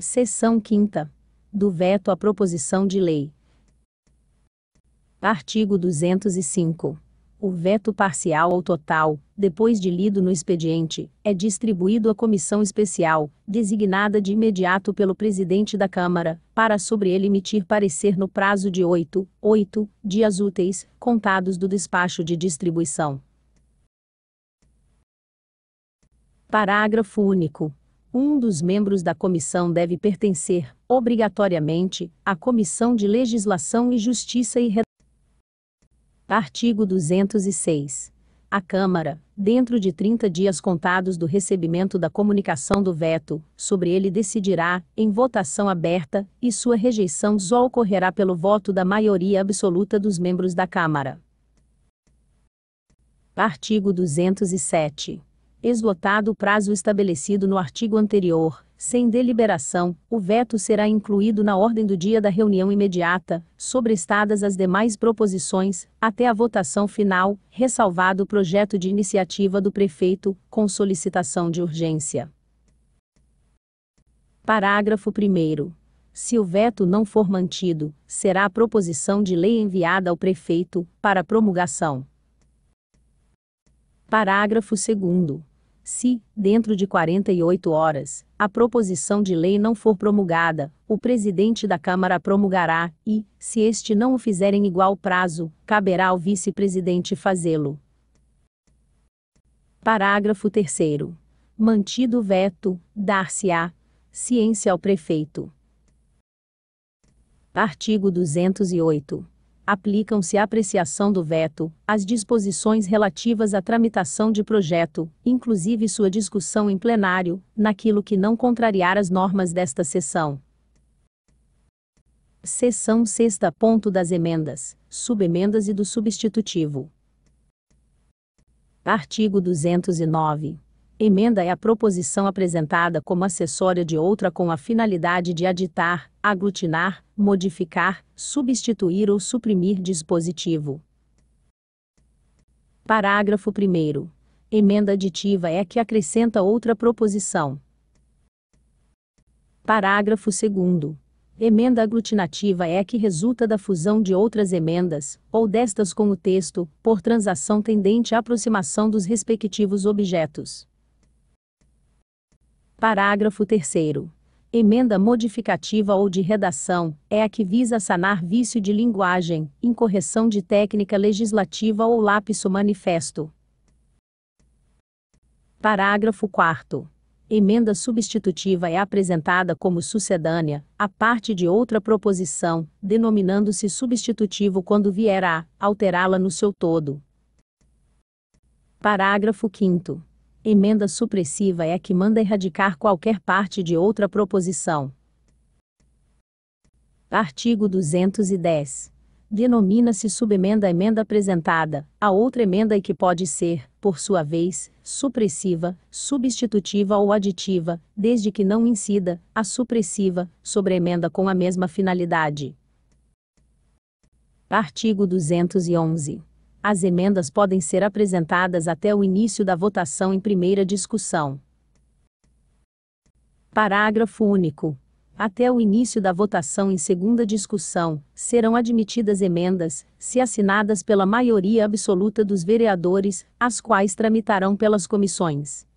Seção 5. Do veto à proposição de lei. Artigo 205. O veto parcial ou total, depois de lido no expediente, é distribuído à comissão especial, designada de imediato pelo presidente da Câmara, para sobre ele emitir parecer no prazo de 8, 8 dias úteis, contados do despacho de distribuição. Parágrafo único um dos membros da comissão deve pertencer, obrigatoriamente, à Comissão de Legislação e Justiça e Red... Artigo 206. A Câmara, dentro de 30 dias contados do recebimento da comunicação do veto, sobre ele decidirá, em votação aberta, e sua rejeição só ocorrerá pelo voto da maioria absoluta dos membros da Câmara. Artigo 207. Esgotado o prazo estabelecido no artigo anterior, sem deliberação, o veto será incluído na ordem do dia da reunião imediata, sobrestadas as demais proposições, até a votação final, ressalvado o projeto de iniciativa do prefeito, com solicitação de urgência. Parágrafo 1. Se o veto não for mantido, será a proposição de lei enviada ao prefeito, para promulgação. Parágrafo 2. Se, dentro de 48 horas, a proposição de lei não for promulgada, o presidente da Câmara promulgará, e, se este não o fizer em igual prazo, caberá ao vice-presidente fazê-lo. Parágrafo 3. Mantido o veto, dar-se-á ciência ao prefeito. Artigo 208 aplicam-se à apreciação do veto, as disposições relativas à tramitação de projeto, inclusive sua discussão em plenário, naquilo que não contrariar as normas desta sessão. Seção 6. Ponto das emendas, subemendas e do substitutivo. Artigo 209. Emenda é a proposição apresentada como acessória de outra com a finalidade de aditar, aglutinar, modificar, substituir ou suprimir dispositivo. Parágrafo 1. Emenda aditiva é a que acrescenta outra proposição. Parágrafo 2. Emenda aglutinativa é a que resulta da fusão de outras emendas, ou destas com o texto, por transação tendente à aproximação dos respectivos objetos. Parágrafo 3. Emenda modificativa ou de redação é a que visa sanar vício de linguagem, incorreção de técnica legislativa ou lapso manifesto. Parágrafo 4. Emenda substitutiva é apresentada como sucedânea, a parte de outra proposição, denominando-se substitutivo quando vier a alterá-la no seu todo. Parágrafo 5. Emenda supressiva é a que manda erradicar qualquer parte de outra proposição. Artigo 210. Denomina-se subemenda a emenda apresentada, a outra emenda e que pode ser, por sua vez, supressiva, substitutiva ou aditiva, desde que não incida, a supressiva, sobre a emenda com a mesma finalidade. Artigo 211. As emendas podem ser apresentadas até o início da votação em primeira discussão. Parágrafo único. Até o início da votação em segunda discussão, serão admitidas emendas, se assinadas pela maioria absoluta dos vereadores, as quais tramitarão pelas comissões.